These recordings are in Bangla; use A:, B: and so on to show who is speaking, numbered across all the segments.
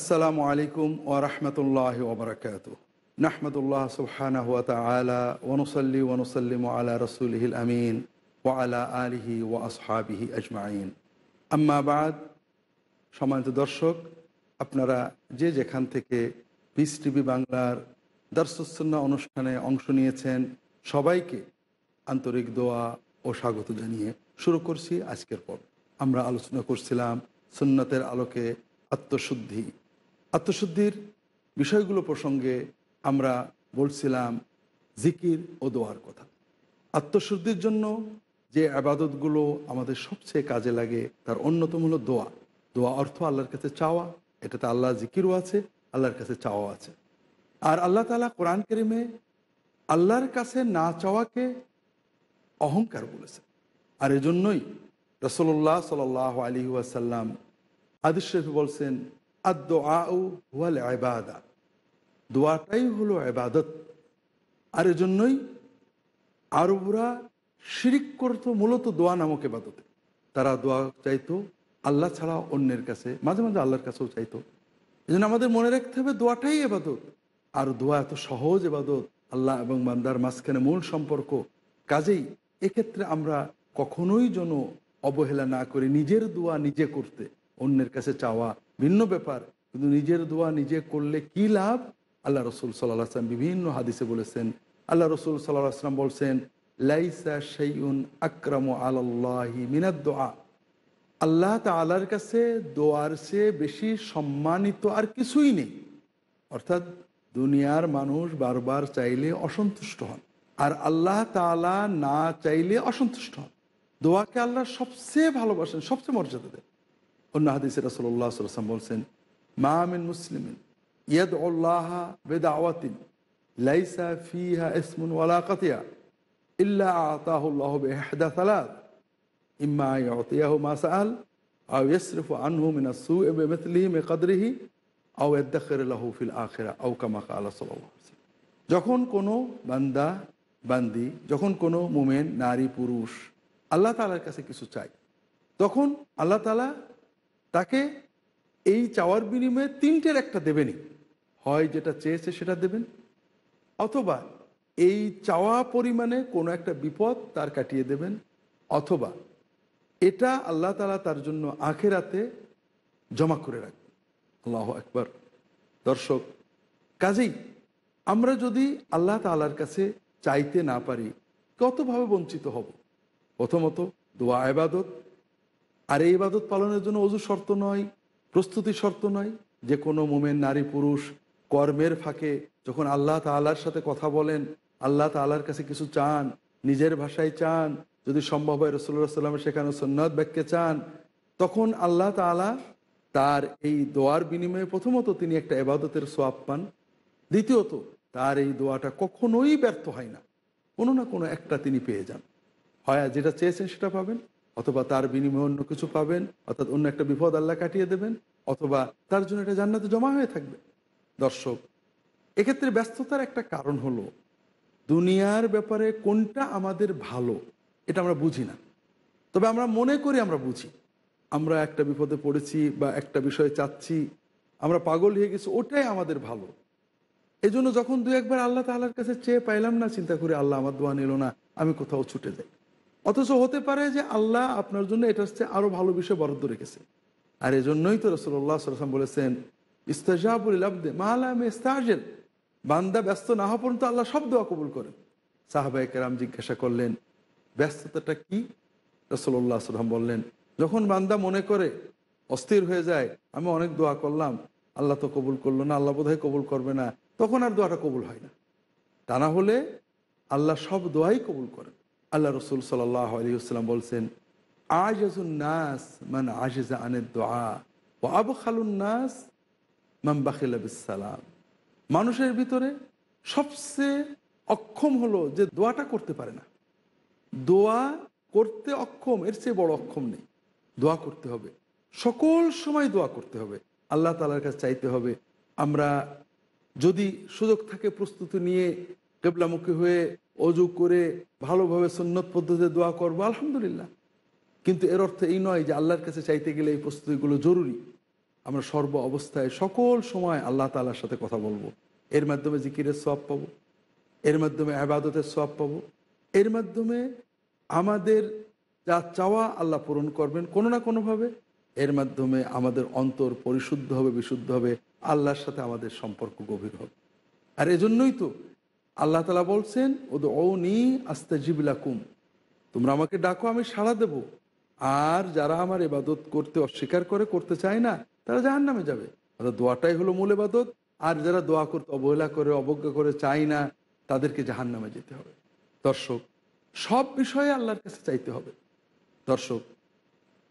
A: আসসালামু আলাইকুম রহমতুল্লাহ ওবরাকাত নাহমদুল্লাহ সুবহানাহ ওয়া তাআলা ওনুসল্লি ওনুসল্লিম ওয়া নুসাল্লিমু আলা রাসূলিহিল আমিন ওয়া আলা আলিহি ও আসহাবিহি আজমাইন আম্মা বাদ সম্মানিত দর্শক আপনারা যে যেখান থেকে পিস টিভি বাংলার দর্শনা অনুষ্ঠানে অংশ নিয়েছেন সবাইকে আন্তরিক দোয়া ও স্বাগত জানিয়ে শুরু করছি আজকের পর আমরা আলোচনা করছিলাম সুন্নতের আলোকে আত্মশুদ্ধি আত্মশুদ্ধির বিষয়গুলো প্রসঙ্গে আমরা বলছিলাম জিকির ও দোয়ার কথা আত্মশুদ্ধির জন্য যে আবাদতগুলো আমাদের সবচেয়ে কাজে লাগে তার অন্যতম হলো দোয়া দোয়া অর্থ আল্লাহর কাছে চাওয়া এটাতে আল্লাহ জিকিরও আছে আল্লাহর কাছে চাওয়া আছে আর আল্লাহ তালা কোরআন কেরিমে আল্লাহর কাছে না চাওয়াকে অহংকার বলেছে আর এজন্যই রসল্লাহ সাল আলী ওয়াসাল্লাম আদিশ বলছেন আর দোয়াটাই হলো আবাদত আর এজন্যই আরবরা শিরিক করত মূলত দোয়া নামক এবাদতে তারা দোয়া চাইতো আল্লাহ ছাড়া অন্যের কাছে মাঝে মাঝে আল্লাহর কাছেও চাইতো এই আমাদের মনে রাখতে হবে দোয়াটাই এবাদত আর দোয়া এত সহজ এবাদত আল্লাহ এবং বান্দার মাঝখানে মূল সম্পর্ক কাজেই এক্ষেত্রে আমরা কখনোই যেন অবহেলা না করে নিজের দোয়া নিজে করতে অন্যের কাছে চাওয়া ভিন্ন ব্যাপার কিন্তু নিজের দোয়া নিজে করলে কি লাভ আল্লাহ রসুল সাল্লাহ আসলাম বিভিন্ন হাদিসে বলেছেন আল্লাহ রসুল সাল্লাহ আসলাম বলছেন লাইসা শাইউন আক্রাম আল্লাহি মিনাদ দোয়া আল্লাহ আল্লাহর কাছে দোয়ার চেয়ে বেশি সম্মানিত আর কিছুই নেই অর্থাৎ দুনিয়ার মানুষ বারবার চাইলে অসন্তুষ্ট হন আর আল্লাহ তালা না চাইলে অসন্তুষ্ট হন দোয়াকে আল্লাহ সবচেয়ে ভালোবাসেন সবচেয়ে মর্যাদা দেন অন্য হাদিসে রাসল্লাহ সাল্লাম বলছেন মামিন মুসলিম ইয়াদ উল্লাহ বেদ আওয়াতিন লাইসা ফিহা ইসমুন ওয়ালা কাতিয়া ইল্লা আতাহুল্লাহ বেহদা সালাদ ইম্মা ইয়াহু মাসাল আউ ইসরিফ আনহু মিনাসু এবে মেতলি মে কাদরিহি আউ এদ্দাকের লাহুফিল আখেরা আউ কামাকা আল্লাহ সাল্লাম যখন কোনো বান্দা বান্দি যখন কোনো মোমেন নারী পুরুষ আল্লাহ তালার কাছে কিছু চাই তখন আল্লাহ তালা তাকে এই চাওয়ার বিনিময়ে তিনটের একটা দেবেনি হয় যেটা চেয়েছে সেটা দেবেন অথবা এই চাওয়া পরিমাণে কোনো একটা বিপদ তার কাটিয়ে দেবেন অথবা এটা আল্লাহ তালা তার জন্য আখেরাতে জমা করে রাখবেন আল্লাহ একবার দর্শক কাজেই আমরা যদি আল্লাহ তালার কাছে চাইতে না পারি কতভাবে বঞ্চিত হব প্রথমত দোয়া আবাদত আর এই ইবাদত পালনের জন্য অজু শর্ত নয় প্রস্তুতি শর্ত নয় যে কোনো মোমেন নারী পুরুষ কর্মের ফাঁকে যখন আল্লাহ তাল্লার সাথে কথা বলেন আল্লাহ তাল্লার কাছে কিছু চান নিজের ভাষায় চান যদি সম্ভব হয় রসুল্লাহ সাল্লামের সেখানে সন্ন্যদ ব্যাগকে চান তখন আল্লাহ তালা তার এই দোয়ার বিনিময়ে প্রথমত তিনি একটা এবাদতের সোয়াব পান দ্বিতীয়ত তার এই দোয়াটা কখনোই ব্যর্থ হয় না কোনো না কোনো একটা তিনি পেয়ে যান হয় যেটা চেয়েছেন সেটা পাবেন অথবা তার বিনিময়ে অন্য কিছু পাবেন অর্থাৎ অন্য একটা বিপদ আল্লাহ কাটিয়ে দেবেন অথবা তার জন্য এটা জান্নাতে জমা হয়ে থাকবে দর্শক এক্ষেত্রে ব্যস্ততার একটা কারণ হলো দুনিয়ার ব্যাপারে কোনটা আমাদের ভালো এটা আমরা বুঝি না তবে আমরা মনে করি আমরা বুঝি আমরা একটা বিপদে পড়েছি বা একটা বিষয়ে চাচ্ছি আমরা পাগল হয়ে গেছি ওটাই আমাদের ভালো এজন্য যখন দু একবার আল্লাহ তাল্লাহার কাছে চেয়ে পাইলাম না চিন্তা করে আল্লাহ আমার দোয়া নিল না আমি কোথাও ছুটে যাই অথচ হতে পারে যে আল্লাহ আপনার জন্য এটা হচ্ছে আরও ভালো বিষয় বরাদ্দ রেখেছে আর এজন্যই তো রসল্লাহ সাল্লাম বলেছেন ইস্তাজাবুল আব্দে মালাম বান্দা ব্যস্ত না হওয়া পর্যন্ত আল্লাহ সব দোয়া কবুল করেন সাহাবাই কেরাম জিজ্ঞাসা করলেন ব্যস্ততাটা কি রসল্লাহ সাল্লাম বললেন যখন বান্দা মনে করে অস্থির হয়ে যায় আমি অনেক দোয়া করলাম আল্লাহ তো কবুল করলো না আল্লাহ বোধহয় কবুল করবে না তখন আর দোয়াটা কবুল হয় না তা না হলে আল্লাহ সব দোয়াই কবুল করেন আল্লাহ রসুল সাল্লাহ আলহিউসালাম বলছেন আজাজ মান আজেজা আনের দোয়া ও আবু খালুন্নাস মাম বাকিল সালাম মানুষের ভিতরে সবচেয়ে অক্ষম হলো যে দোয়াটা করতে পারে না দোয়া করতে অক্ষম এর চেয়ে বড় অক্ষম নেই দোয়া করতে হবে সকল সময় দোয়া করতে হবে আল্লাহ তালার কাছে চাইতে হবে আমরা যদি সুযোগ থাকে প্রস্তুতি নিয়ে কেবলামুখী হয়ে অজু করে ভালোভাবে সন্ন্যত পদ্ধতিতে দোয়া করবো আলহামদুলিল্লাহ কিন্তু এর অর্থ এই নয় যে আল্লাহর কাছে চাইতে গেলে এই প্রস্তুতিগুলো জরুরি আমরা সর্ব অবস্থায় সকল সময় আল্লাহ তালার সাথে কথা বলবো এর মাধ্যমে জিকিরের সব পাবো এর মাধ্যমে আবাদতের সব পাবো এর মাধ্যমে আমাদের যা চাওয়া আল্লাহ পূরণ করবেন কোনো না কোনোভাবে এর মাধ্যমে আমাদের অন্তর পরিশুদ্ধ হবে বিশুদ্ধ হবে আল্লাহর সাথে আমাদের সম্পর্ক গভীর হবে আর এজন্যই তো আল্লাহ তালা বলছেন ও নি আস্তে জিবিলাকুম তোমরা আমাকে ডাকো আমি সাড়া দেব আর যারা আমার এবাদত করতে অস্বীকার করে করতে চায় না তারা জাহান নামে যাবে অর্থাৎ দোয়াটাই হলো মূল এবাদত আর যারা দোয়া করতে অবহেলা করে অবজ্ঞা করে চায় না তাদেরকে জাহান নামে যেতে হবে দর্শক সব বিষয়ে আল্লাহর কাছে চাইতে হবে দর্শক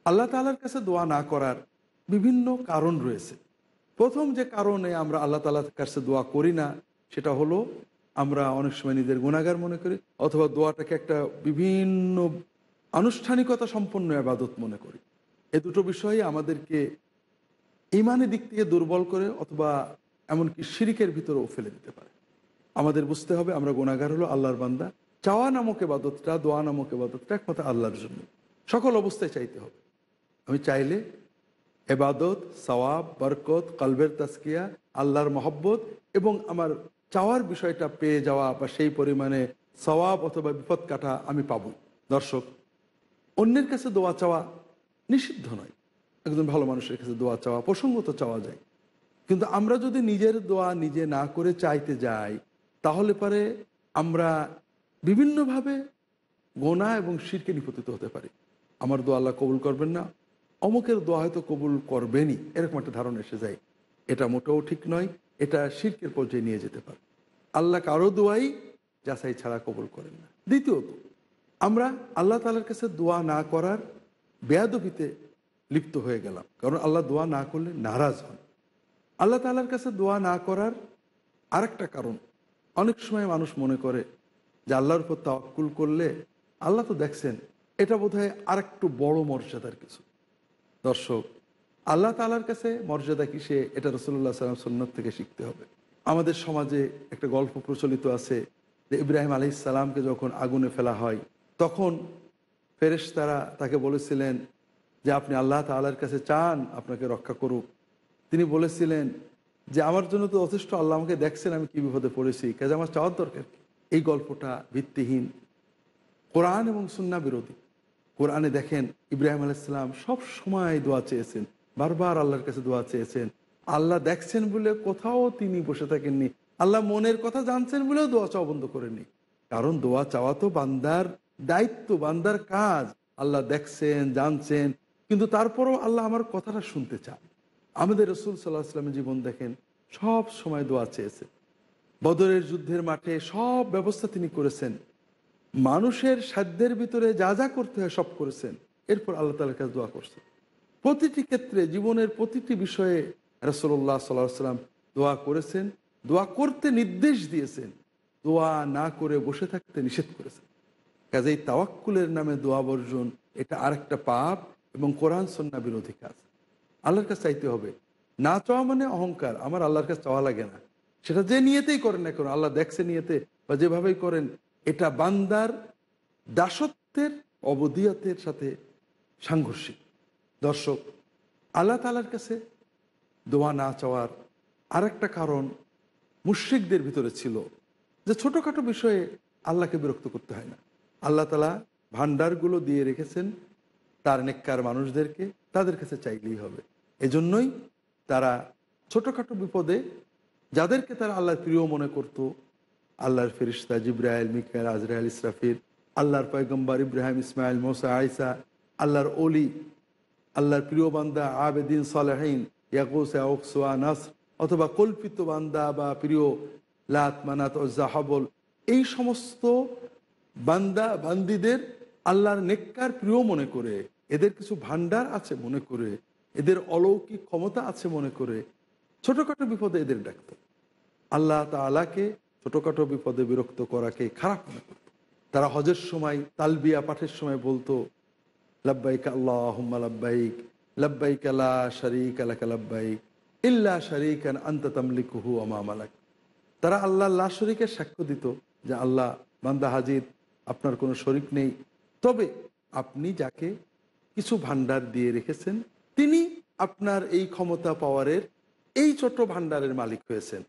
A: আল্লাহ তালার কাছে দোয়া না করার বিভিন্ন কারণ রয়েছে প্রথম যে কারণে আমরা আল্লাহ তালার কাছে দোয়া করি না সেটা হলো আমরা অনেক সময় নিজের গুণাগার মনে করি অথবা দোয়াটাকে একটা বিভিন্ন আনুষ্ঠানিকতা সম্পন্ন আবাদত মনে করি এ দুটো বিষয়ে আমাদেরকে ইমানের দিক থেকে দুর্বল করে অথবা এমনকি শিরিকের ভিতরেও ফেলে দিতে পারে আমাদের বুঝতে হবে আমরা গুণাগার হলো আল্লাহর বান্দা চাওয়া নামক এবাদতটা দোয়া নামক এবাদতটা একমাত্র আল্লাহর জন্য সকল অবস্থায় চাইতে হবে আমি চাইলে এবাদত সওয়াব বরকত কালবের তাস্কিয়া আল্লাহর মহব্বত এবং আমার চাওয়ার বিষয়টা পেয়ে যাওয়া বা সেই পরিমাণে সওয়াব অথবা বিপদ কাটা আমি পাব দর্শক অন্যের কাছে দোয়া চাওয়া নিষিদ্ধ নয় একজন ভালো মানুষের কাছে দোয়া চাওয়া প্রসঙ্গত চাওয়া যায় কিন্তু আমরা যদি নিজের দোয়া নিজে না করে চাইতে যাই তাহলে পরে আমরা বিভিন্নভাবে গোনা এবং শিরকে নিপতিত হতে পারি আমার দোয়া আল্লাহ কবুল করবেন না অমুকের দোয়া হয়তো কবুল করবেনই এরকম একটা ধারণা এসে যায় এটা মোটেও ঠিক নয় এটা শিল্পের পর্যায়ে নিয়ে যেতে পারে আল্লাহ কারো দোয়াই যাচাই ছাড়া কবল করেন না দ্বিতীয়ত আমরা আল্লাহ তালার কাছে দোয়া না করার বেয়াদবিতে লিপ্ত হয়ে গেলাম কারণ আল্লাহ দোয়া না করলে নারাজ হন আল্লাহ তালার কাছে দোয়া না করার আরেকটা কারণ অনেক সময় মানুষ মনে করে যে আল্লাহর উপর তাওয়াক্কুল করলে আল্লাহ তো দেখছেন এটা বোধহয় আরেকটু বড় মর্যাদার কিছু দর্শক আল্লাহ তালার কাছে মর্যাদা কিসে এটা রসুল্লাহ সাল্লাম সন্ন্যত থেকে শিখতে হবে আমাদের সমাজে একটা গল্প প্রচলিত আছে যে ইব্রাহিম আলি ইসাল্লামকে যখন আগুনে ফেলা হয় তখন ফেরেশ তারা তাকে বলেছিলেন যে আপনি আল্লাহ তালার কাছে চান আপনাকে রক্ষা করুক তিনি বলেছিলেন যে আমার জন্য তো যথেষ্ট আল্লাহ আমাকে দেখছেন আমি কী বিপদে পড়েছি কাজে আমার চাওয়ার দরকার এই গল্পটা ভিত্তিহীন কোরআন এবং সুন্না বিরোধী কোরআনে দেখেন ইব্রাহিম আলাইসাল্লাম সব সময় দোয়া চেয়েছেন বারবার আল্লাহর কাছে দোয়া চেয়েছেন আল্লাহ দেখছেন বলে কোথাও তিনি বসে থাকেননি আল্লাহ মনের কথা জানছেন বলেও দোয়া চাওয়া বন্ধ করেনি কারণ দোয়া চাওয়া তো বান্দার দায়িত্ব বান্দার কাজ আল্লাহ দেখছেন জানছেন কিন্তু তারপরেও আল্লাহ আমার কথাটা শুনতে চান আমাদের রসুল সাল্লাহ আসলামের জীবন দেখেন সব সময় দোয়া চেয়েছে বদরের যুদ্ধের মাঠে সব ব্যবস্থা তিনি করেছেন মানুষের সাধ্যের ভিতরে যা যা করতে হয় সব করেছেন এরপর আল্লাহ তালের কাছে দোয়া করছেন প্রতিটি ক্ষেত্রে জীবনের প্রতিটি বিষয়ে রসল্লাহ সাল্লাহ সাল্লাম দোয়া করেছেন দোয়া করতে নির্দেশ দিয়েছেন দোয়া না করে বসে থাকতে নিষেধ করেছেন কাজেই তাওয়াক্কুলের নামে দোয়া বর্জন এটা আরেকটা পাপ এবং কোরআন সন্না বিরোধী কাজ আল্লাহর কাছে চাইতে হবে না চাওয়া মানে অহংকার আমার আল্লাহর কাছে চাওয়া লাগে না সেটা যে নিয়েতেই করেন না করেন আল্লাহ দেখছে নিয়েতে বা যেভাবেই করেন এটা বান্দার দাসত্বের অবদিয়াতের সাথে সাংঘর্ষিক দর্শক আল্লাহ তালার কাছে দোয়া না চাওয়ার আরেকটা কারণ মুশ্রিকদের ভিতরে ছিল যে ছোটোখাটো বিষয়ে আল্লাহকে বিরক্ত করতে হয় না আল্লাহ তালা ভাণ্ডারগুলো দিয়ে রেখেছেন তার নেককার মানুষদেরকে তাদের কাছে চাইলেই হবে এজন্যই তারা ছোটোখাটো বিপদে যাদেরকে তারা আল্লাহর প্রিয় মনে করত আল্লাহর ফেরিস্তা জিব্রাহল মিকাইল আজরাহল ইসরাফির আল্লাহর পয়গম্বর ইব্রাহিম ইসমাইল মোসা আয়সা আল্লাহর অলি আল্লাহর প্রিয় বান্দা আবেদিন সালাহিন ইয়াকুসা অথবা কল্পিত বান্দা বা প্রিয় লাত মানাত জাহাবল এই সমস্ত বান্দা বান্দিদের আল্লাহর নেককার প্রিয় মনে করে এদের কিছু ভান্ডার আছে মনে করে এদের অলৌকিক ক্ষমতা আছে মনে করে ছোটোখাটো বিপদে এদের ডাকত আল্লাহ তালাকে ছোটোখাটো বিপদে বিরক্ত করাকে খারাপ মনে করত তারা হজের সময় তালবিয়া পাঠের সময় বলতো লব্বাইক আল্লাহম্মা লব্বাইক লব্বাইক আলা শরিক আলাক লব্বাইক ইল্লা শরিক আন আন্ততামলিকুহু মালাক তারা আল্লাহ আল্লাহ শরিকে সাক্ষ্য দিত যে আল্লাহ বান্দা হাজির আপনার কোনো শরিক নেই তবে আপনি যাকে কিছু ভাণ্ডার দিয়ে রেখেছেন তিনি আপনার এই ক্ষমতা পাওয়ারের এই ছোট ভাণ্ডারের মালিক হয়েছেন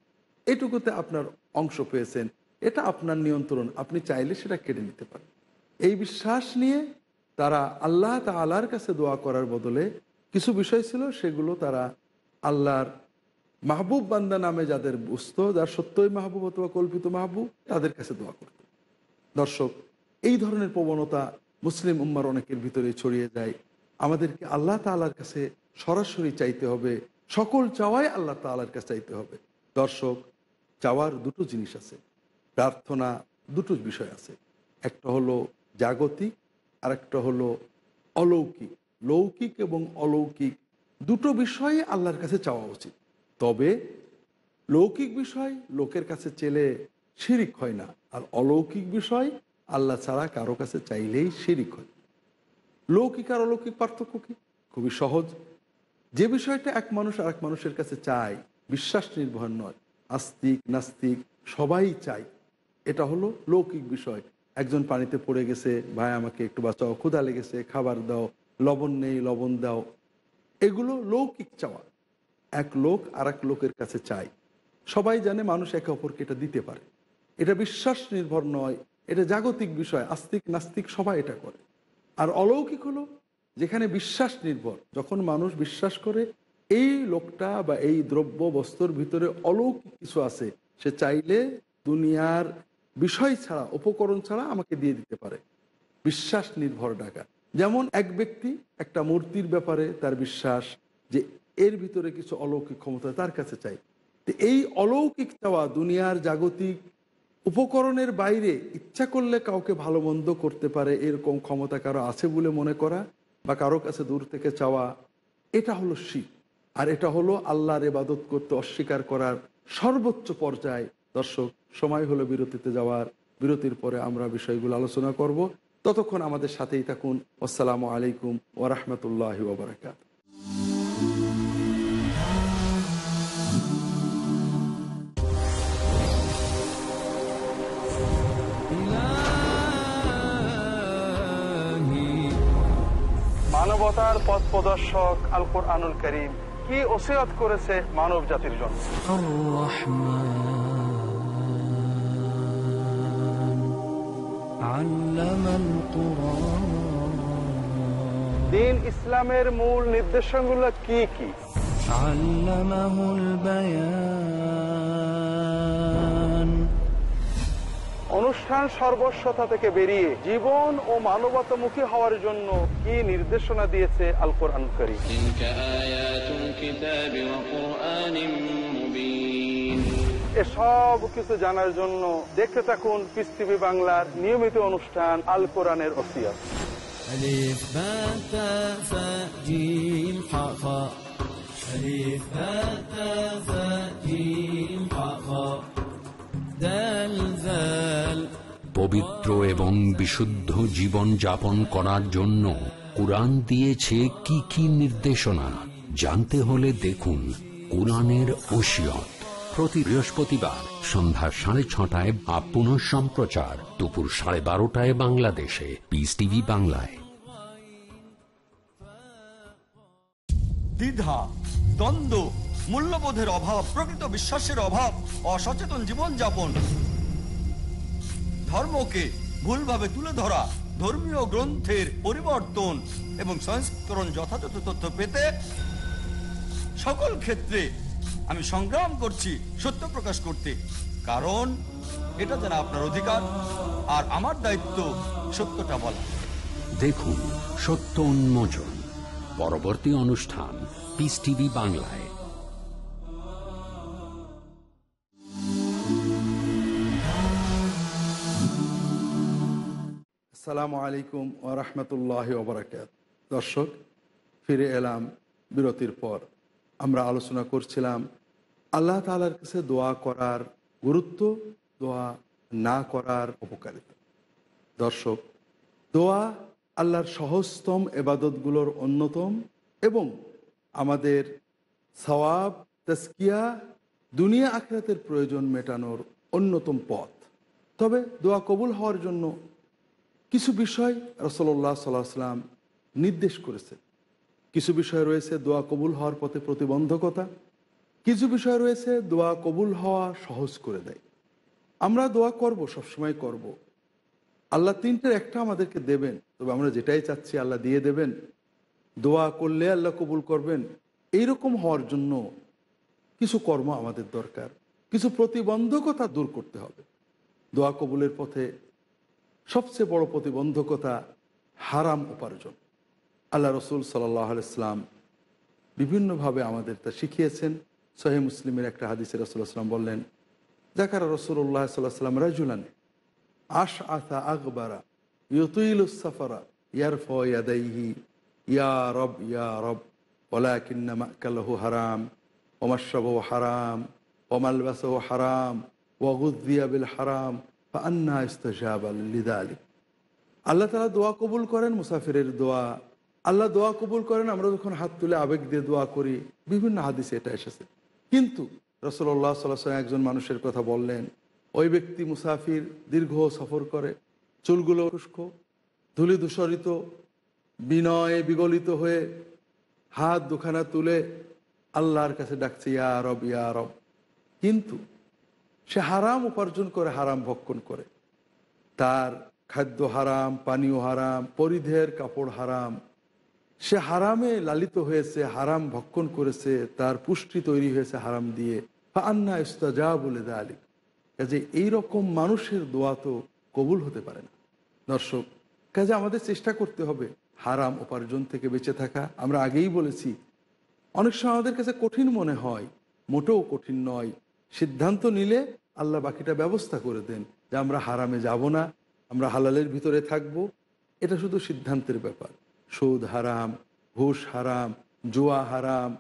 A: এটুকুতে আপনার অংশ পেয়েছেন এটা আপনার নিয়ন্ত্রণ আপনি চাইলে সেটা কেড়ে নিতে পারেন এই বিশ্বাস নিয়ে তারা আল্লাহ তা আল্লাহর কাছে দোয়া করার বদলে কিছু বিষয় ছিল সেগুলো তারা আল্লাহর মাহবুব বান্দা নামে যাদের বুঝত যার সত্যই মাহবুব অথবা কল্পিত মাহবুব তাদের কাছে দোয়া করত দর্শক এই ধরনের প্রবণতা মুসলিম উম্মার অনেকের ভিতরে ছড়িয়ে যায় আমাদেরকে আল্লাহ তালার কাছে সরাসরি চাইতে হবে সকল চাওয়াই আল্লাহ তালার কাছে চাইতে হবে দর্শক চাওয়ার দুটো জিনিস আছে প্রার্থনা দুটো বিষয় আছে একটা হলো জাগতিক আরেকটা হলো অলৌকিক লৌকিক এবং অলৌকিক দুটো বিষয়ে আল্লাহর কাছে চাওয়া উচিত তবে লৌকিক বিষয় লোকের কাছে চেলে শিরিক হয় না আর অলৌকিক বিষয় আল্লাহ ছাড়া কারো কাছে চাইলেই শিরিক হয় লৌকিক আর অলৌকিক পার্থক্য কি খুবই সহজ যে বিষয়টা এক মানুষ আর এক মানুষের কাছে চায় বিশ্বাস নির্ভর নয় আস্তিক নাস্তিক সবাই চায় এটা হলো লৌকিক বিষয় একজন পানিতে পড়ে গেছে ভাই আমাকে একটু বাঁচাও ক্ষুধা লেগেছে খাবার দাও লবণ নেই লবণ দাও এগুলো লৌকিক চাওয়া এক লোক আর এক লোকের কাছে চাই সবাই জানে মানুষ একে অপরকে এটা দিতে পারে এটা বিশ্বাস নির্ভর নয় এটা জাগতিক বিষয় আস্তিক নাস্তিক সবাই এটা করে আর অলৌকিক হলো যেখানে বিশ্বাস নির্ভর যখন মানুষ বিশ্বাস করে এই লোকটা বা এই দ্রব্য বস্তুর ভিতরে অলৌকিক কিছু আছে সে চাইলে দুনিয়ার বিষয় ছাড়া উপকরণ ছাড়া আমাকে দিয়ে দিতে পারে বিশ্বাস নির্ভর ডাকা যেমন এক ব্যক্তি একটা মূর্তির ব্যাপারে তার বিশ্বাস যে এর ভিতরে কিছু অলৌকিক ক্ষমতা তার কাছে চাই তো এই অলৌকিক চাওয়া দুনিয়ার জাগতিক উপকরণের বাইরে ইচ্ছা করলে কাউকে ভালো মন্দ করতে পারে এরকম ক্ষমতা কারো আছে বলে মনে করা বা কারো কাছে দূর থেকে চাওয়া এটা হলো শীত আর এটা হলো আল্লাহর এবাদত করতে অস্বীকার করার সর্বোচ্চ পর্যায়ে দর্শক সময় হলো বিরতিতে যাওয়ার বিরতির পরে আমরা বিষয়গুলো আলোচনা করব ততক্ষণ আমাদের সাথেই থাকুন আসসালামু আলাইকুম ওরহমতুল্লাহ ওবরাকাত মানবতার পথ প্রদর্শক আলকুর আনুল করিম কি ওসিয়াত করেছে মানব জাতির জন্য দিন ইসলামের মূল নির্দেশনগুলো কি কি অনুষ্ঠান সর্বস্বতা থেকে বেরিয়ে জীবন ও মানবতামুখী হওয়ার জন্য কি নির্দেশনা দিয়েছে আল কোরআন এসব কিছু জানার জন্য দেখতে থাকুন পিস টিভি বাংলার নিয়মিত অনুষ্ঠান আল কোরআনের ওসিয়াত
B: পবিত্র এবং বিশুদ্ধ জীবন যাপন করার জন্য কোরআন দিয়েছে কি কি নির্দেশনা জানতে হলে দেখুন কোরআনের ওসিয়ত প্রতি বৃহস্পতিবার সন্ধ্যা সাড়ে ছটায় বা পুনঃ সম্প্রচার দুপুর সাড়ে বারোটায় বাংলাদেশে পিস টিভি বাংলায় দ্বিধা দ্বন্দ্ব মূল্যবোধের অভাব প্রকৃত বিশ্বাসের অভাব অসচেতন জীবনযাপন ধর্মকে ভুলভাবে তুলে ধরা ধর্মীয় গ্রন্থের পরিবর্তন এবং সংস্করণ যথাযথ তথ্য পেতে সকল ক্ষেত্রে আমি সংগ্রাম করছি সত্য প্রকাশ করতে কারণ এটা যেন আপনার অধিকার আর আমার দায়িত্ব সত্যটা বলা দেখুন সত্য উন্মোচন পরবর্তী অনুষ্ঠান পিস টিভি বাংলায়
A: আসসালামু আলাইকুম আহমতুল্লাহ ওবরাকাত দর্শক ফিরে এলাম বিরতির পর আমরা আলোচনা করছিলাম আল্লাহ তালার কাছে দোয়া করার গুরুত্ব দোয়া না করার উপকারিতা দর্শক দোয়া আল্লাহর সহজতম এবাদতগুলোর অন্যতম এবং আমাদের সওয়াব তস্কিয়া দুনিয়া আখরাতের প্রয়োজন মেটানোর অন্যতম পথ তবে দোয়া কবুল হওয়ার জন্য কিছু বিষয় রসল্লাহ সাল্লাম নির্দেশ করেছে কিছু বিষয় রয়েছে দোয়া কবুল হওয়ার পথে প্রতিবন্ধকতা কিছু বিষয় রয়েছে দোয়া কবুল হওয়া সহজ করে দেয় আমরা দোয়া করব সবসময় করব। আল্লাহ তিনটের একটা আমাদেরকে দেবেন তবে আমরা যেটাই চাচ্ছি আল্লাহ দিয়ে দেবেন দোয়া করলে আল্লাহ কবুল করবেন এইরকম হওয়ার জন্য কিছু কর্ম আমাদের দরকার কিছু প্রতিবন্ধকতা দূর করতে হবে দোয়া কবুলের পথে সবচেয়ে বড় প্রতিবন্ধকতা হারাম উপার্জন আল্লাহ রসুল সাল্লাহ আলাইসলাম বিভিন্নভাবে আমাদের তা শিখিয়েছেন সহি মুসলিমের একটা হাদিসে রসুল্লাহাম বললেন দেখার রসুল্লাহ সাল্লাহ রাজুলান আশ আথা আকবরা ইয়তুইলুসাফারা ইয়ারফ ইয়াদাইহি ইয়া রব ইয়া রব ওলাকিন্নামা কালহু হারাম ওমাশব হারাম ওমালবাস হারাম ওয়াগুদ্দিয়াবিল হারাম বা আন্না ইস্তাব আলিদা আল্লাহ তালা দোয়া কবুল করেন মুসাফিরের দোয়া আল্লাহ দোয়া কবুল করেন আমরা যখন হাত তুলে আবেগ দিয়ে দোয়া করি বিভিন্ন হাদিসে এটা এসেছে কিন্তু রসল্লাহ সাল্লাহ একজন মানুষের কথা বললেন ওই ব্যক্তি মুসাফির দীর্ঘ সফর করে চুলগুলো শুষ্ক ধুলি দূষরিত বিনয়ে বিগলিত হয়ে হাত দুখানা তুলে আল্লাহর কাছে ডাকছে ইয়া আরব ইয়া আরব কিন্তু সে হারাম উপার্জন করে হারাম ভক্ষণ করে তার খাদ্য হারাম পানীয় হারাম পরিধের কাপড় হারাম সে হারামে লালিত হয়েছে হারাম ভক্ষণ করেছে তার পুষ্টি তৈরি হয়েছে হারাম দিয়ে বা আন্না ইস্তাজা বলে দেয় আলিক কাজে এইরকম মানুষের দোয়া তো কবুল হতে পারে না দর্শক কাজে আমাদের চেষ্টা করতে হবে হারাম উপার্জন থেকে বেঁচে থাকা আমরা আগেই বলেছি অনেক সময় আমাদের কাছে কঠিন মনে হয় মোটেও কঠিন নয় সিদ্ধান্ত নিলে আল্লাহ বাকিটা ব্যবস্থা করে দেন যে আমরা হারামে যাব না আমরা হালালের ভিতরে থাকব এটা শুধু সিদ্ধান্তের ব্যাপার সুদ হারাম ঘুষ হারাম জুয়া হারাম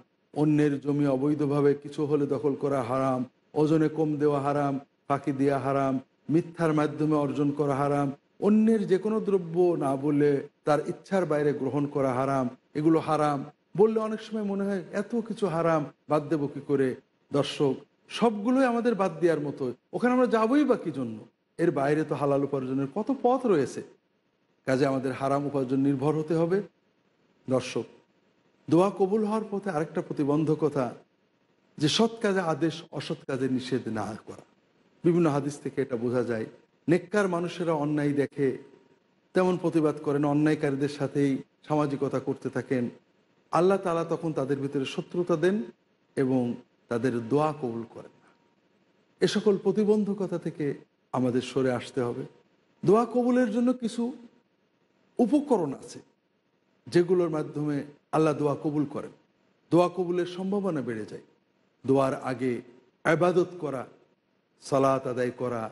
A: অন্যের জমি অবৈধভাবে কিছু হলে দখল করা হারাম ওজনে কম দেওয়া হারাম ফাঁকি দেওয়া হারাম মিথ্যার মাধ্যমে অর্জন করা হারাম অন্যের যে কোনো দ্রব্য না বলে তার ইচ্ছার বাইরে গ্রহণ করা হারাম এগুলো হারাম বললে অনেক সময় মনে হয় এত কিছু হারাম বাদ দেবো কী করে দর্শক সবগুলোই আমাদের বাদ দেওয়ার মতো ওখানে আমরা যাবোই বা কি জন্য এর বাইরে তো হালাল উপার্জনের কত পথ রয়েছে কাজে আমাদের হারাম উপার্জন নির্ভর হতে হবে দর্শক দোয়া কবুল হওয়ার পথে আরেকটা প্রতিবন্ধকতা যে সৎ কাজে আদেশ অসৎ কাজে নিষেধ না করা বিভিন্ন হাদিস থেকে এটা বোঝা যায় নেককার মানুষেরা অন্যায় দেখে তেমন প্রতিবাদ করেন অন্যায়কারীদের সাথেই সামাজিকতা করতে থাকেন আল্লাহ তালা তখন তাদের ভিতরে শত্রুতা দেন এবং তাদের দোয়া কবুল করেন না এ সকল প্রতিবন্ধকতা থেকে আমাদের সরে আসতে হবে দোয়া কবুলের জন্য কিছু উপকরণ আছে যেগুলোর মাধ্যমে আল্লাহ দোয়া কবুল করেন দোয়া কবুলের সম্ভাবনা বেড়ে যায় দোয়ার আগে আবাদত করা সালাত আদায় করা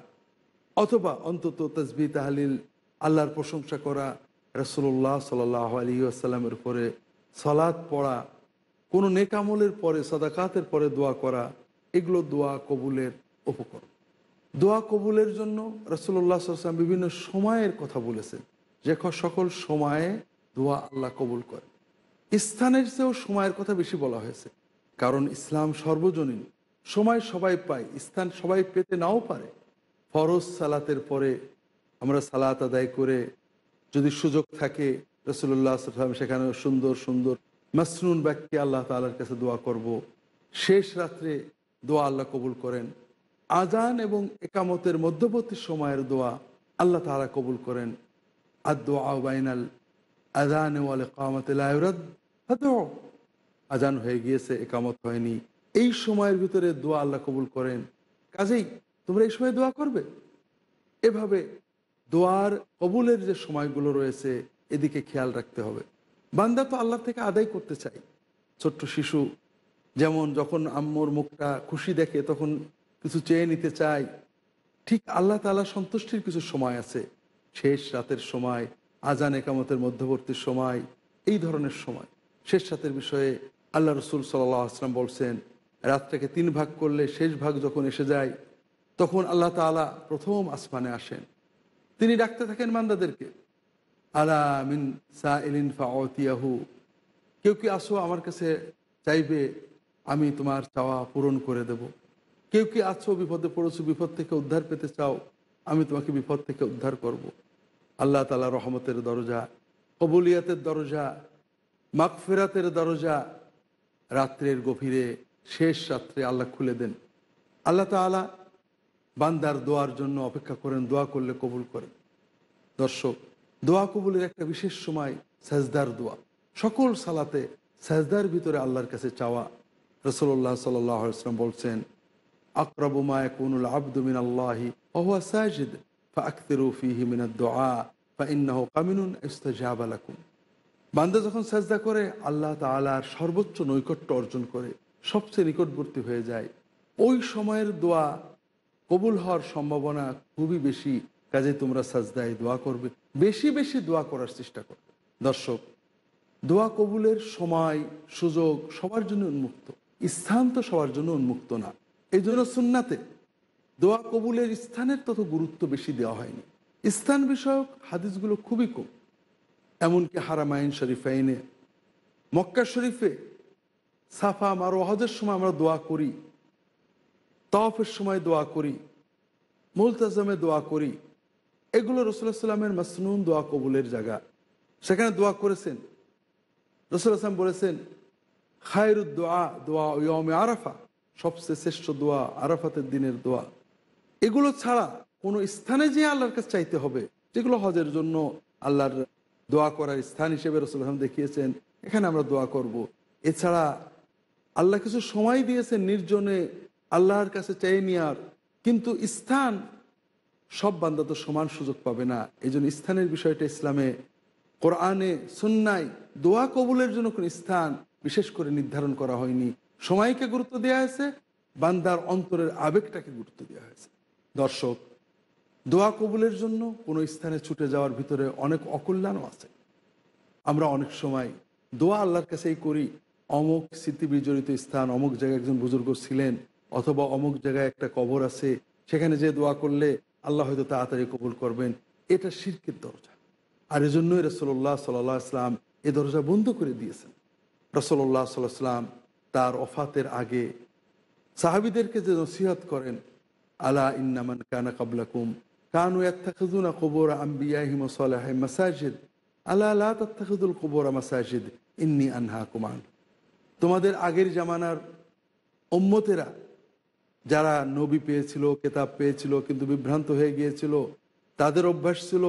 A: অথবা অন্তত তসবি তাহলিল আল্লাহর প্রশংসা করা রসল্লাহ সাল্লাহ আলী আসসালামের পরে সালাত পড়া কোনো নেকামলের পরে সাদাকাতের পরে দোয়া করা এগুলো দোয়া কবুলের উপকরণ দোয়া কবুলের জন্য রসুল্লাহ সাল্লাম বিভিন্ন সময়ের কথা বলেছেন যে সকল সময়ে দোয়া আল্লাহ কবুল করে স্থানের চেয়েও সময়ের কথা বেশি বলা হয়েছে কারণ ইসলাম সর্বজনীন সময় সবাই পায় স্থান সবাই পেতে নাও পারে ফরজ সালাতের পরে আমরা সালাত আদায় করে যদি সুযোগ থাকে রসুল্লাহ সাল্লাম সেখানে সুন্দর সুন্দর মাসনুন ব্যক্তি আল্লাহ তালার কাছে দোয়া করব। শেষ রাত্রে দোয়া আল্লাহ কবুল করেন আজান এবং একামতের মধ্যবর্তী সময়ের দোয়া আল্লাহ তালা কবুল করেন আজান আজান হয়ে গিয়েছে একামত হয়নি এই সময়ের ভিতরে দোয়া আল্লাহ কবুল করেন কাজেই তোমরা এই সময় দোয়া করবে এভাবে দোয়ার কবুলের যে সময়গুলো রয়েছে এদিকে খেয়াল রাখতে হবে বান্দা তো আল্লাহ থেকে আদায় করতে চাই ছোট্ট শিশু যেমন যখন আম্মর মুখটা খুশি দেখে তখন কিছু চেয়ে নিতে চায় ঠিক আল্লাহ তালা সন্তুষ্টির কিছু সময় আছে শেষ রাতের সময় আজান একামতের মধ্যবর্তী সময় এই ধরনের সময় শেষ রাতের বিষয়ে আল্লাহ রসুল সাল্লাহ আসলাম বলছেন রাতটাকে তিন ভাগ করলে শেষ ভাগ যখন এসে যায় তখন আল্লাহ তালা প্রথম আসমানে আসেন তিনি ডাকতে থাকেন মান্দাদেরকে আলা মিন সা ইলিন ফাওয়াহু কেউ কি আসো আমার কাছে চাইবে আমি তোমার চাওয়া পূরণ করে দেব কেউ কি আছো বিপদে পড়েছো বিপদ থেকে উদ্ধার পেতে চাও আমি তোমাকে বিপদ থেকে উদ্ধার করব। আল্লাহ তালা রহমতের দরজা কবুলিয়াতের দরজা মাকফেরাতের দরজা রাত্রের গভীরে শেষ রাত্রে আল্লাহ খুলে দেন আল্লাহ তালা বান্দার দোয়ার জন্য অপেক্ষা করেন দোয়া করলে কবুল করেন দর্শক দোয়া কবুলের একটা বিশেষ সময় সাজদার দোয়া সকল সালাতে সাজদার ভিতরে আল্লাহর কাছে চাওয়া রসল্লাহ সাল্লাম বলছেন দোয়া কামিনুন বান্দা যখন সাজদা করে আল্লাহ তালার সর্বোচ্চ নৈকট্য অর্জন করে সবচেয়ে নিকটবর্তী হয়ে যায় ওই সময়ের দোয়া কবুল হওয়ার সম্ভাবনা খুবই বেশি কাজে তোমরা সাজদায় দোয়া করবে বেশি বেশি দোয়া করার চেষ্টা করবে দর্শক দোয়া কবুলের সময় সুযোগ সবার জন্য উন্মুক্ত স্থান তো সবার জন্য উন্মুক্ত না এই জন্য সুন্নাতে দোয়া কবুলের স্থানের তত গুরুত্ব বেশি দেওয়া হয়নি স্থান বিষয়ক হাদিসগুলো খুবই কম এমনকি হারামাইন আইনে মক্কা শরীফে সাফা মারো হজের সময় আমরা দোয়া করি তফের সময় দোয়া করি মুলতাজমে দোয়া করি এগুলো রসুল্লাহ সাল্লামের মাসনুন দোয়া কবুলের জায়গা সেখানে দোয়া করেছেন রসুল্লাহ সাল্লাম বলেছেন খায়রুদ্দোয়া দোয়া দোয়া ইয়মে আরাফা সবচেয়ে শ্রেষ্ঠ দোয়া আরাফাতের দিনের দোয়া এগুলো ছাড়া কোনো স্থানে যে আল্লাহর কাছে চাইতে হবে যেগুলো হজের জন্য আল্লাহর দোয়া করার স্থান হিসেবে রসুল হাম দেখিয়েছেন এখানে আমরা দোয়া করব। এছাড়া আল্লাহ কিছু সময় দিয়েছেন নির্জনে আল্লাহর কাছে চাই নেওয়ার কিন্তু স্থান সব বান্দা তো সমান সুযোগ পাবে না এই জন্য স্থানের বিষয়টা ইসলামে কোরআনে সন্ন্যায় দোয়া কবুলের জন্য কোনো স্থান বিশেষ করে নির্ধারণ করা হয়নি সময়কে গুরুত্ব দেওয়া হয়েছে বান্দার অন্তরের আবেগটাকে গুরুত্ব দেওয়া হয়েছে দর্শক দোয়া কবুলের জন্য কোনো স্থানে ছুটে যাওয়ার ভিতরে অনেক অকল্যাণও আছে আমরা অনেক সময় দোয়া আল্লাহর কাছেই করি অমুক স্মৃতি বিজড়িত স্থান অমুক জায়গায় একজন বুজুর্গ ছিলেন অথবা অমুক জায়গায় একটা কবর আছে সেখানে যে দোয়া করলে আল্লাহ হয়তো তাড়াতাড়ি কবুল করবেন এটা শির্কের দরজা আর এজন্যই রসল্লাহ সাল্লাহ ইসলাম এ দরজা বন্ধ করে দিয়েছেন রসল্লাহ সাল্লাহ তার অফাতের আগে সাহাবিদেরকে যে নসিহাত করেন আলা ইন্নামান কানা কাবলাকুম কানু এত্তাখুনা কবর আম্বিয়াহিম মাসাজিদ আল্লাহ আল্লাহ তাত্তাখুদুল কবরা মাসাজিদ ইন্নি আনহা কুমান তোমাদের আগের জামানার ওম্মতেরা যারা নবী পেয়েছিল কেতাব পেয়েছিল কিন্তু বিভ্রান্ত হয়ে গিয়েছিল তাদের অভ্যাস ছিল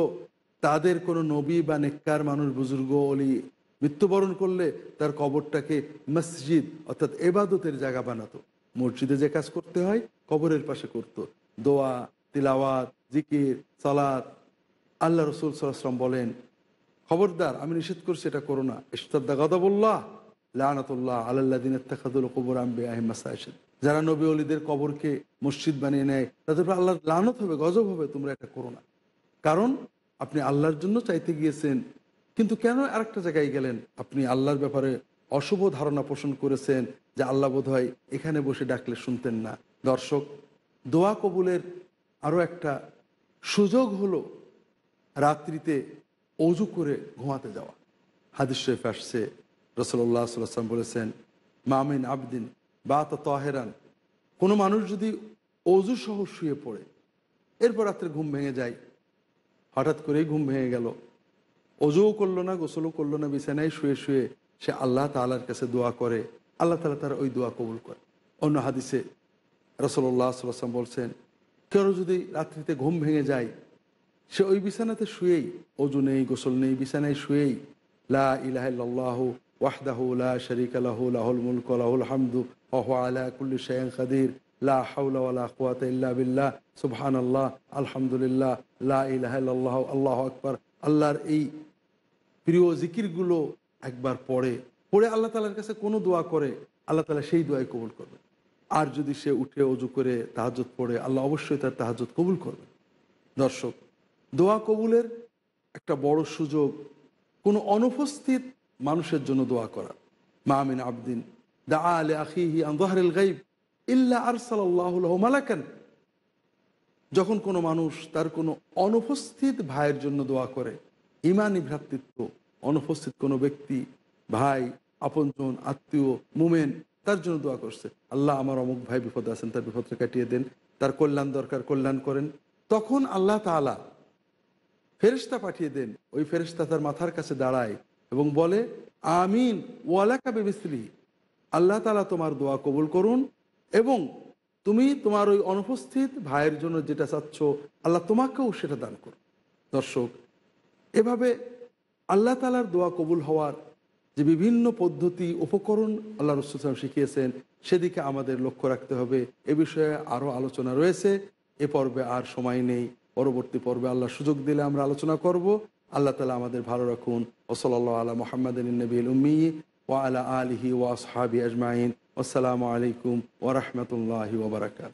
A: তাদের কোনো নবী বা নেককার মানুষ বুজুর্গ অলি মৃত্যুবরণ করলে তার কবরটাকে মসজিদ অর্থাৎ এবাদতের জায়গা বানাতো মসজিদে যে কাজ করতে হয় কবরের পাশে করত। দোয়া তিলাওয়াত জিকির সালাদ আল্লাহ রসুল সালাম বলেন খবরদার আমি নিষেধ করছি এটা করো না ইস্তাদ্দা বললাহ লানাতুল্লাহ আল্লাহ দিন তাকাদুল কবর আমি আহিমাসা যারা নবী অলিদের কবরকে মসজিদ বানিয়ে নেয় তাদের উপরে আল্লাহর লানত হবে গজব হবে তোমরা এটা করো না কারণ আপনি আল্লাহর জন্য চাইতে গিয়েছেন কিন্তু কেন আরেকটা জায়গায় গেলেন আপনি আল্লাহর ব্যাপারে অশুভ ধারণা পোষণ করেছেন যে আল্লাহ বোধ এখানে বসে ডাকলে শুনতেন না দর্শক দোয়া কবুলের আরও একটা সুযোগ হলো রাত্রিতে অজু করে ঘুমাতে যাওয়া হাদিস শরীফ আসছে রসল্লাহ সাল্লাম বলেছেন মামিন আবদিন বা তহেরান কোনো মানুষ যদি অজু সহ শুয়ে পড়ে এরপর রাত্রে ঘুম ভেঙে যায় হঠাৎ করেই ঘুম ভেঙে গেল অজুও করলো না গোসলও করলো না বিছানায় শুয়ে শুয়ে সে আল্লাহ তালার কাছে দোয়া করে আল্লাহ তালা তার ওই দোয়া কবুল করে অন্য হাদিসে রসল্লাহ সাল্লাম বলছেন কারো যদি রাত্রিতে ঘুম ভেঙে যায় সে ওই বিছানাতে শুয়েই অজু নেই গোসল নেই বিছানায় শুয়েই লা ইলাহ ওয়াহদাহ লা শরিক আলাহু লাহুল মুল লাহুল হামদু আহ আলা কুল্লি শায়ন খাদির লা হাউলা ওয়ালা বিল্লাহ সুবহান আল্লাহ আলহামদুলিল্লাহ লা ইলাহ আল্লাহ আকবর আল্লাহর এই প্রিয় জিকিরগুলো একবার পড়ে পড়ে আল্লাহ তালার কাছে কোনো দোয়া করে আল্লাহ তালা সেই দোয়াই কবুল করবে আর যদি সে উঠে অজু করে তাহাজত পড়ে আল্লাহ অবশ্যই তার তাহাজত কবুল করবে দর্শক দোয়া কবুলের একটা বড় সুযোগ কোনো অনুপস্থিত মানুষের জন্য দোয়া করা মামিন আবদিন দা আলে আখিহি আন্দহারেল গাইব ইল্লা আর সাল্লাহ যখন কোনো মানুষ তার কোনো অনুপস্থিত ভাইয়ের জন্য দোয়া করে ইমানি ভ্রাতৃত্ব অনুপস্থিত কোনো ব্যক্তি ভাই আপনজন আত্মীয় মুমেন তার জন্য দোয়া করছে আল্লাহ আমার অমুক ভাই বিপদে আছেন তার বিপদটা কাটিয়ে দেন তার কল্যাণ দরকার কল্যাণ করেন তখন আল্লাহ তালা ফেরিস্তা পাঠিয়ে দেন ওই ফেরিস্তা তার মাথার কাছে দাঁড়ায় এবং বলে আমিন ওয়ালাকা বেবিস্ত্রী আল্লাহ তালা তোমার দোয়া কবুল করুন এবং তুমি তোমার ওই অনুপস্থিত ভাইয়ের জন্য যেটা চাচ্ছ আল্লাহ তোমাকেও সেটা দান করুন দর্শক এভাবে আল্লাহ তালার দোয়া কবুল হওয়ার যে বিভিন্ন পদ্ধতি উপকরণ আল্লাহ রসুলাম শিখিয়েছেন সেদিকে আমাদের লক্ষ্য রাখতে হবে এ বিষয়ে আরও আলোচনা রয়েছে এ পর্বে আর সময় নেই পরবর্তী পর্বে আল্লাহ সুযোগ দিলে আমরা আলোচনা করব আল্লাহ তালা আমাদের ভালো রাখুন ওসলাল্লা আল্লাহ মোহাম্মদ নবীল উম্মি ও আল্লাহ আলহি ওয়া সাহাবি আজমাইন আসসালামু আলাইকুম ওরহমতুল্লাহি ওবরাকাত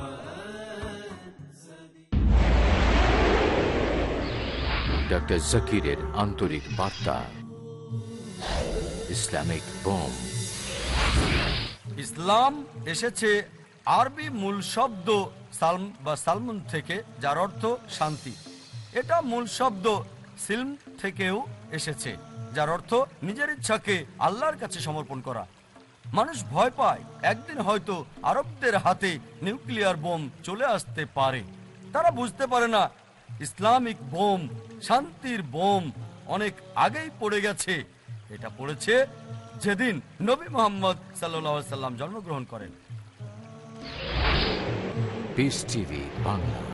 B: ডক্টর জাকিরের আন্তরিক বার্তা ইসলামিক বোম ইসলাম এসেছে আরবি মূল শব্দ সালম বা সালমুন থেকে যার অর্থ শান্তি এটা মূল শব্দ সিলম থেকেও এসেছে যার অর্থ নিজের ইচ্ছাকে আল্লাহর কাছে সমর্পণ করা মানুষ ভয় পায় একদিন হয়তো আরবদের হাতে নিউক্লিয়ার বোম চলে আসতে পারে তারা বুঝতে পারে না ইসলামিক বোম শান্তির বোম অনেক আগেই পড়ে গেছে এটা পড়েছে যেদিন নবী মোহাম্মদ সাল্লাম জন্মগ্রহণ করেন বাংলা